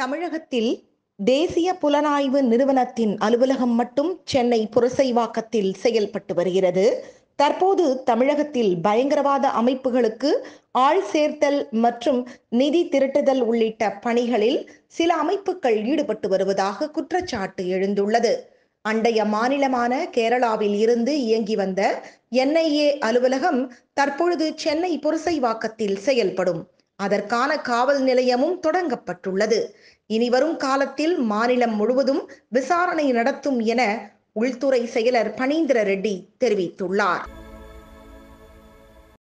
தமிழகத்தில் தேசிய புலனாய்வு நிறுவனத்தின் அலுவலகம் மட்டும் சென்னை புரசைவாக்கத்தில் செயல்பட்டு வருகிறது தற்போது தமிழகத்தில் பயங்கரவாத அமைப்புகளுக்கு ஆள் சேர்த்தல் மற்றும் நிதி திரட்டுதல் உள்ளிட்ட பணிகளில் சில அமைப்புகள் ஈடுபட்டு வருவதாக குற்றச்சாட்டு எழுந்துள்ளது அண்டைய மாநிலமான கேரளாவில் இருந்து இயங்கி வந்த என்ஐஏ அலுவலகம் தற்பொழுது சென்னை புரசைவாக்கத்தில் செயல்படும் அதற்கான காவல் நிலையமும் தொடங்கப்பட்டுள்ளது இனிவரும் காலத்தில் மாநிலம் முழுவதும் விசாரணை நடத்தும் என உள்துறை செயலர் பனீந்திர ரெட்டி தெரிவித்துள்ளார்